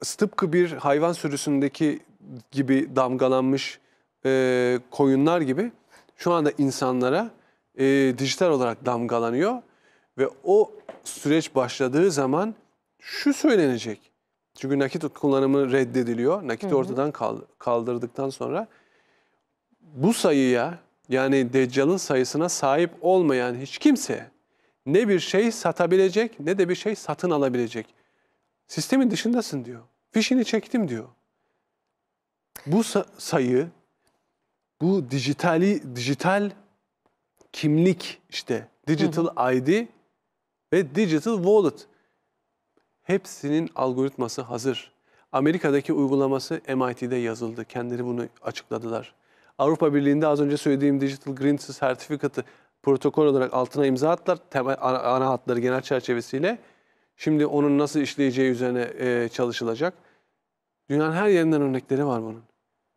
tıpkı bir hayvan sürüsündeki gibi damgalanmış e, koyunlar gibi şu anda insanlara e, dijital olarak damgalanıyor ve o süreç başladığı zaman şu söylenecek. Çünkü nakit kullanımı reddediliyor. nakit ortadan kaldırdıktan sonra bu sayıya yani Deccal'ın sayısına sahip olmayan hiç kimse ne bir şey satabilecek ne de bir şey satın alabilecek. Sistemin dışındasın diyor. Fişini çektim diyor. Bu sayı, bu dijitali, dijital kimlik işte, digital ID ve digital wallet. Hepsinin algoritması hazır. Amerika'daki uygulaması MIT'de yazıldı. Kendileri bunu açıkladılar. Avrupa Birliği'nde az önce söylediğim Digital Green Certificate'ı protokol olarak altına imza attılar. Temel ana hatları genel çerçevesiyle. Şimdi onun nasıl işleyeceği üzerine e, çalışılacak. Dünyanın her yerinden örnekleri var bunun.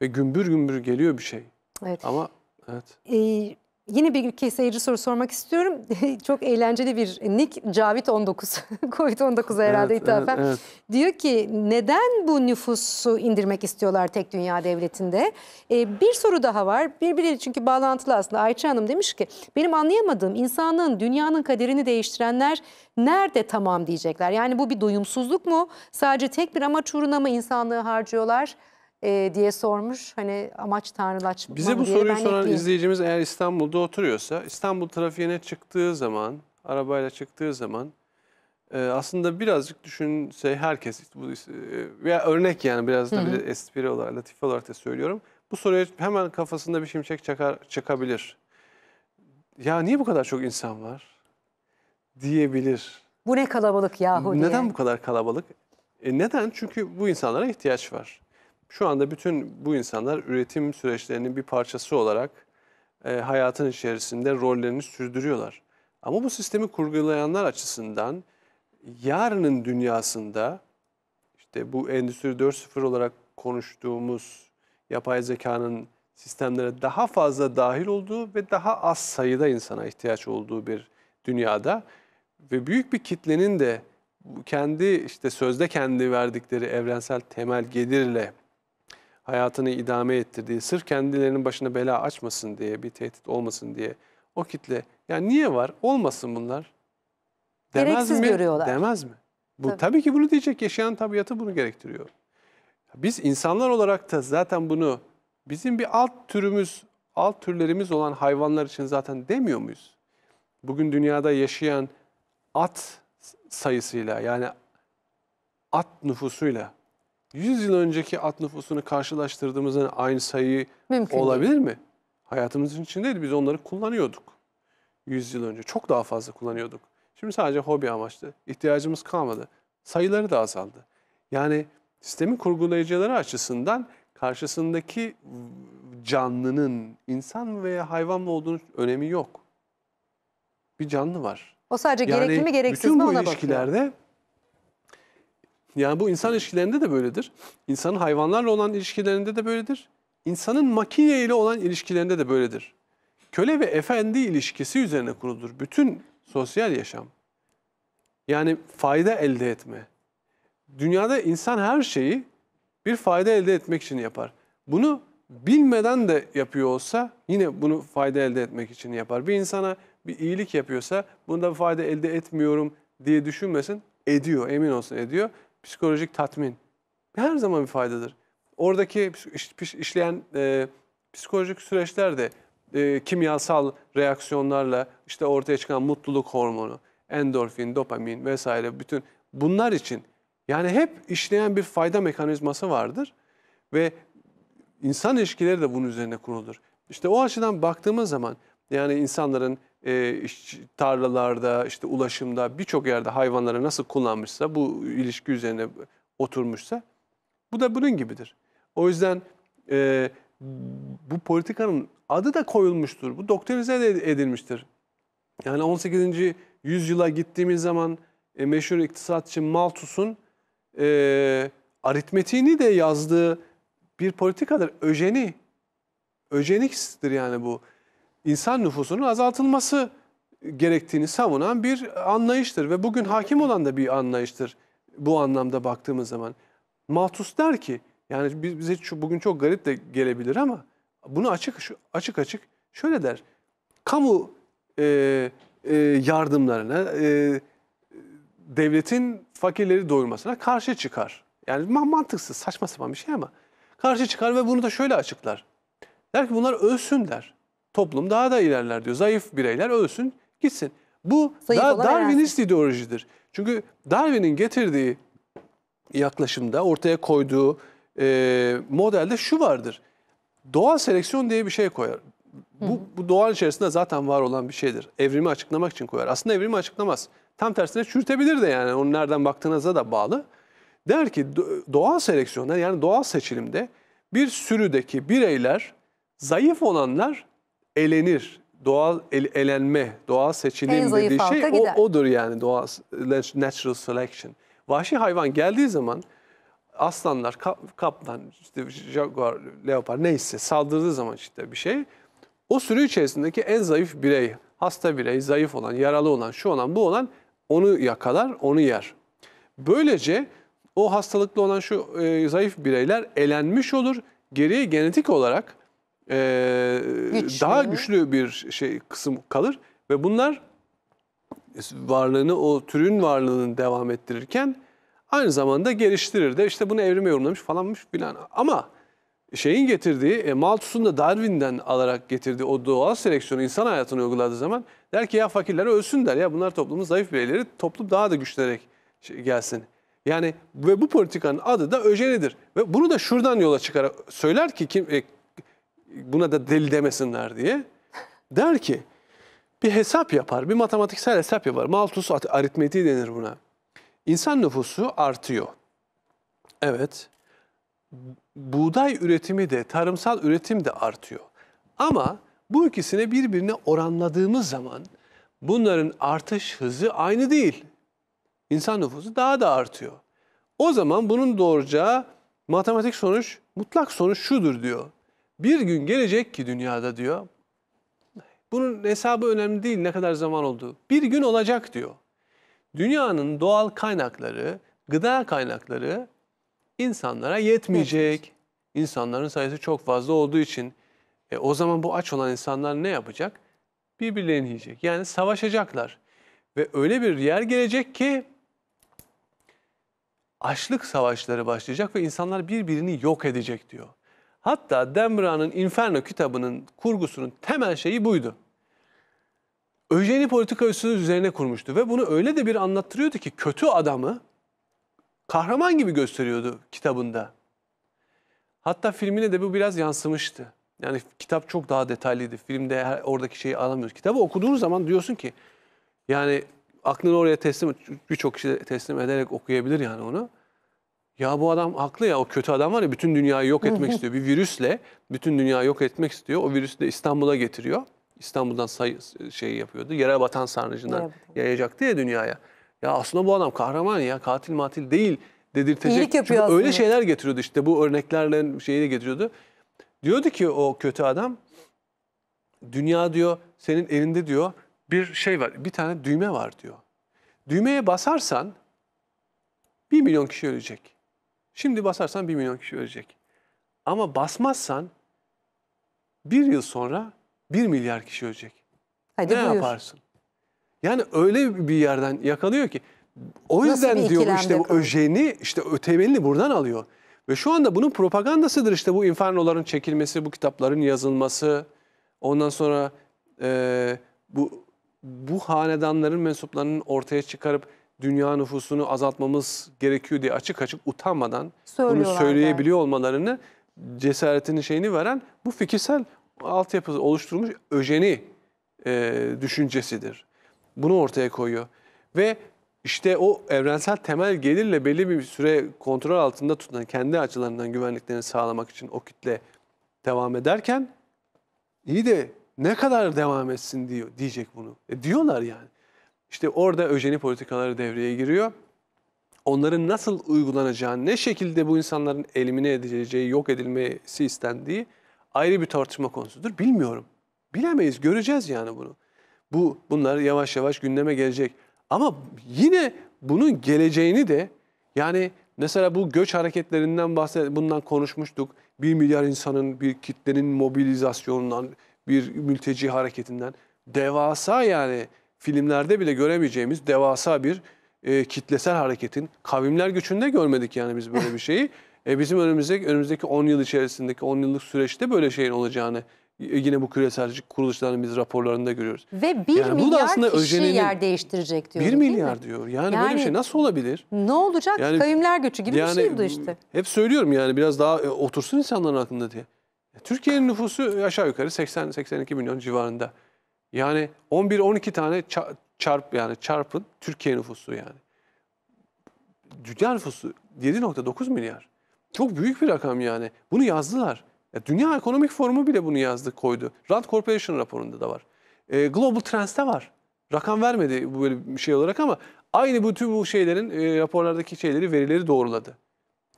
Ve gümbür gümbür geliyor bir şey. Evet. Ama evet. Ee, Yine bir ülke seyirci soru sormak istiyorum. Çok eğlenceli bir nick Cavit 19. Covid-19'a herhalde evet, ithafen. Evet, evet. Diyor ki neden bu nüfusu indirmek istiyorlar tek dünya devletinde? Ee, bir soru daha var. Birbiriyle çünkü bağlantılı aslında. Ayça Hanım demiş ki benim anlayamadığım insanlığın dünyanın kaderini değiştirenler nerede tamam diyecekler. Yani bu bir doyumsuzluk mu? Sadece tek bir amaç uğruna mı insanlığı harcıyorlar? e, diye sormuş. Hani amaç tanrılaşma Bize bu soruyu soran ekleyeyim. izleyicimiz eğer İstanbul'da oturuyorsa İstanbul trafiğine çıktığı zaman, arabayla çıktığı zaman e, aslında birazcık düşünse herkes bu e, veya örnek yani biraz da bir espri olarak, latife olarak da söylüyorum. Bu soruya hemen kafasında bir şimşek çakar, çakabilir. Ya niye bu kadar çok insan var? Diyebilir. Bu ne kalabalık yahu diye. Neden bu kadar kalabalık? E neden? Çünkü bu insanlara ihtiyaç var. Şu anda bütün bu insanlar üretim süreçlerinin bir parçası olarak e, hayatın içerisinde rollerini sürdürüyorlar. Ama bu sistemi kurgulayanlar açısından yarının dünyasında işte bu Endüstri 4.0 olarak konuştuğumuz yapay zekanın sistemlere daha fazla dahil olduğu ve daha az sayıda insana ihtiyaç olduğu bir dünyada ve büyük bir kitlenin de kendi işte sözde kendi verdikleri evrensel temel gelirle hayatını idame ettirdiği, sırf kendilerinin başına bela açmasın diye, bir tehdit olmasın diye o kitle yani niye var? Olmasın bunlar. Demez Gereksiz mi? görüyorlar. Demez mi? Bu tabii. tabii ki bunu diyecek yaşayan tabiatı bunu gerektiriyor. Biz insanlar olarak da zaten bunu bizim bir alt türümüz, alt türlerimiz olan hayvanlar için zaten demiyor muyuz? Bugün dünyada yaşayan at sayısıyla yani at nüfusuyla 100 yıl önceki at nüfusunu karşılaştırdığımızda aynı sayı Mümkün olabilir değil. mi? Hayatımızın içindeydi. Biz onları kullanıyorduk. 100 yıl önce çok daha fazla kullanıyorduk. Şimdi sadece hobi amaçlı. İhtiyacımız kalmadı. Sayıları da azaldı. Yani sistemin kurgulayıcıları açısından karşısındaki canlının insan veya hayvan mı olduğunu önemi yok. Bir canlı var. O sadece yani gerekli mi gereksiz mi ona bakıyor. Bütün bu ilişkilerde yani bu insan ilişkilerinde de böyledir. İnsanın hayvanlarla olan ilişkilerinde de böyledir. İnsanın makineyle olan ilişkilerinde de böyledir. Köle ve efendi ilişkisi üzerine kurulur Bütün sosyal yaşam. Yani fayda elde etme. Dünyada insan her şeyi bir fayda elde etmek için yapar. Bunu bilmeden de yapıyor olsa yine bunu fayda elde etmek için yapar. Bir insana bir iyilik yapıyorsa bunda fayda elde etmiyorum diye düşünmesin. Ediyor, emin olsun ediyor psikolojik tatmin her zaman bir faydadır. Oradaki işleyen e, psikolojik süreçler de e, kimyasal reaksiyonlarla işte ortaya çıkan mutluluk hormonu, endorfin, dopamin vesaire bütün bunlar için yani hep işleyen bir fayda mekanizması vardır ve insan ilişkileri de bunun üzerine kurulur. İşte o açıdan baktığımız zaman yani insanların e, tarlalarda, işte ulaşımda birçok yerde hayvanlara nasıl kullanmışsa, bu ilişki üzerine oturmuşsa bu da bunun gibidir. O yüzden e, bu politikanın adı da koyulmuştur. Bu doktrinize edilmiştir. Yani 18. yüzyıla gittiğimiz zaman e, meşhur iktisatçı Malthus'un e, aritmetiğini de yazdığı bir politikadır. Öjeni. Öjenikstir yani bu insan nüfusunun azaltılması gerektiğini savunan bir anlayıştır ve bugün hakim olan da bir anlayıştır bu anlamda baktığımız zaman. Malthus der ki yani bize şu, bugün çok garip de gelebilir ama bunu açık açık açık şöyle der. Kamu e, e, yardımlarına, e, devletin fakirleri doyurmasına karşı çıkar. Yani mantıksız, saçma sapan bir şey ama karşı çıkar ve bunu da şöyle açıklar. Der ki bunlar ölsün der toplum daha da ilerler diyor. Zayıf bireyler ölsün gitsin. Bu Zayıf da, Darwinist yani. ideolojidir. Çünkü Darwin'in getirdiği yaklaşımda ortaya koyduğu e, modelde şu vardır. Doğal seleksiyon diye bir şey koyar. Bu, bu doğal içerisinde zaten var olan bir şeydir. Evrimi açıklamak için koyar. Aslında evrimi açıklamaz. Tam tersine çürütebilir de yani onu nereden baktığınıza da bağlı. Der ki doğal seleksiyonda yani doğal seçilimde bir sürüdeki bireyler zayıf olanlar elenir. Doğal el, elenme, doğal En seçilim dediği şey gider. o, odur yani doğal natural selection. Vahşi hayvan geldiği zaman aslanlar, ka- kaplan, işte jaguar, leopar neyse saldırdığı zaman işte bir şey o sürü içerisindeki en zayıf birey, hasta birey, zayıf olan, yaralı olan, şu olan, bu olan onu yakalar, onu yer. Böylece o hastalıklı olan şu e, zayıf bireyler elenmiş olur. Geriye genetik olarak e, güçlü. daha güçlü bir şey kısım kalır ve bunlar varlığını o türün varlığını devam ettirirken aynı zamanda geliştirir de işte bunu evrime yorumlamış falanmış filan ama şeyin getirdiği, e, Malthus'un da Darwin'den alarak getirdiği o doğal seleksiyonu insan hayatına uyguladığı zaman der ki ya fakirler ölsün der. Ya bunlar toplumun zayıf bireyleri, toplum daha da güçlenerek şey, gelsin. Yani ve bu politikanın adı da öjenidir. Ve bunu da şuradan yola çıkarak söyler ki kim, e, buna da deli demesinler diye. Der ki bir hesap yapar, bir matematiksel hesap yapar. Malthus aritmetiği denir buna. İnsan nüfusu artıyor. Evet. Buğday üretimi de, tarımsal üretim de artıyor. Ama bu ikisini birbirine oranladığımız zaman bunların artış hızı aynı değil. İnsan nüfusu daha da artıyor. O zaman bunun doğuracağı matematik sonuç, mutlak sonuç şudur diyor. Bir gün gelecek ki dünyada diyor. Bunun hesabı önemli değil ne kadar zaman olduğu. Bir gün olacak diyor. Dünyanın doğal kaynakları, gıda kaynakları insanlara yetmeyecek. İnsanların sayısı çok fazla olduğu için e, o zaman bu aç olan insanlar ne yapacak? Birbirlerini yiyecek. Yani savaşacaklar. Ve öyle bir yer gelecek ki açlık savaşları başlayacak ve insanlar birbirini yok edecek diyor. Hatta Dembra'nın Inferno kitabının kurgusunun temel şeyi buydu. Öjeni politika üzerine kurmuştu ve bunu öyle de bir anlattırıyordu ki kötü adamı kahraman gibi gösteriyordu kitabında. Hatta filmine de bu biraz yansımıştı. Yani kitap çok daha detaylıydı. Filmde her, oradaki şeyi alamıyoruz. Kitabı okuduğun zaman diyorsun ki yani aklını oraya teslim birçok kişi teslim ederek okuyabilir yani onu. Ya bu adam haklı ya o kötü adam var ya bütün dünyayı yok etmek istiyor. Bir virüsle bütün dünyayı yok etmek istiyor. O virüsü de İstanbul'a getiriyor. İstanbul'dan say şey yapıyordu. Yerel vatan sarnıcından evet. yayacaktı ya dünyaya. Ya aslında bu adam kahraman ya katil matil değil dedirtecek. İyilik yapıyor öyle şeyler getiriyordu işte bu örneklerle şeyi getiriyordu. Diyordu ki o kötü adam dünya diyor senin elinde diyor bir şey var bir tane düğme var diyor. Düğmeye basarsan bir milyon kişi ölecek. Şimdi basarsan 1 milyon kişi ölecek. Ama basmazsan bir yıl sonra 1 milyar kişi ölecek. Hadi ne buyur. yaparsın? Yani öyle bir yerden yakalıyor ki. O yüzden diyor işte bu öjeni, işte ötemenini buradan alıyor. Ve şu anda bunun propagandasıdır işte bu infernoların çekilmesi, bu kitapların yazılması. Ondan sonra e, bu bu hanedanların mensuplarının ortaya çıkarıp dünya nüfusunu azaltmamız gerekiyor diye açık açık utanmadan bunu söyleyebiliyor olmalarını cesaretini şeyini veren bu fikirsel altyapı oluşturulmuş öjeni e, düşüncesidir. Bunu ortaya koyuyor. Ve işte o evrensel temel gelirle belli bir süre kontrol altında tutan kendi açılarından güvenliklerini sağlamak için o kitle devam ederken iyi de ne kadar devam etsin diyor diyecek bunu. E diyorlar yani. İşte orada öjeni politikaları devreye giriyor. Onların nasıl uygulanacağı, ne şekilde bu insanların elimine edileceği, yok edilmesi istendiği ayrı bir tartışma konusudur. Bilmiyorum. Bilemeyiz, göreceğiz yani bunu. Bu bunlar yavaş yavaş gündeme gelecek. Ama yine bunun geleceğini de yani mesela bu göç hareketlerinden bahsed bundan konuşmuştuk. Bir milyar insanın bir kitlenin mobilizasyonundan, bir mülteci hareketinden devasa yani filmlerde bile göremeyeceğimiz devasa bir e, kitlesel hareketin kavimler güçünde görmedik yani biz böyle bir şeyi. E, bizim önümüzdeki önümüzdeki 10 yıl içerisindeki 10 yıllık süreçte böyle şeyin olacağını yine bu küreselcik kuruluşların biz raporlarında görüyoruz. Ve 1 yani milyar aslında kişi yer değiştirecek diyor. 1 milyar diyor. Yani, yani böyle bir şey nasıl olabilir? Ne olacak? Yani, Kavimler göçü gibi yani, bir şey bu işte. Hep söylüyorum yani biraz daha e, otursun insanların aklında diye. Türkiye'nin nüfusu aşağı yukarı 80-82 milyon civarında. Yani 11-12 tane çarp yani çarpın Türkiye nüfusu yani. Dünya nüfusu 7.9 milyar. Çok büyük bir rakam yani. Bunu yazdılar. Ya Dünya Ekonomik Forumu bile bunu yazdı, koydu. Rand Corporation raporunda da var. E, Global Trends'te var. Rakam vermedi bu böyle bir şey olarak ama aynı bu tüm bu şeylerin e, raporlardaki şeyleri, verileri doğruladı.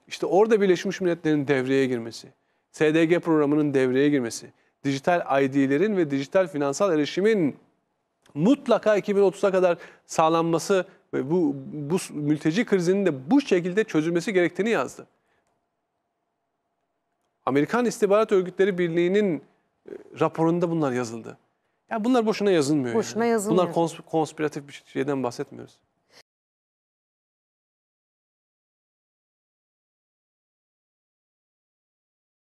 İşte orada Birleşmiş Milletler'in devreye girmesi, SDG programının devreye girmesi, dijital ID'lerin ve dijital finansal erişimin mutlaka 2030'a kadar sağlanması ve bu, bu mülteci krizinin de bu şekilde çözülmesi gerektiğini yazdı. Amerikan İstihbarat Örgütleri Birliği'nin e, raporunda bunlar yazıldı. Ya bunlar boşuna yazılmıyor. Boşuna yani. yazılmıyor. Bunlar kons konspiratif bir şeyden bahsetmiyoruz.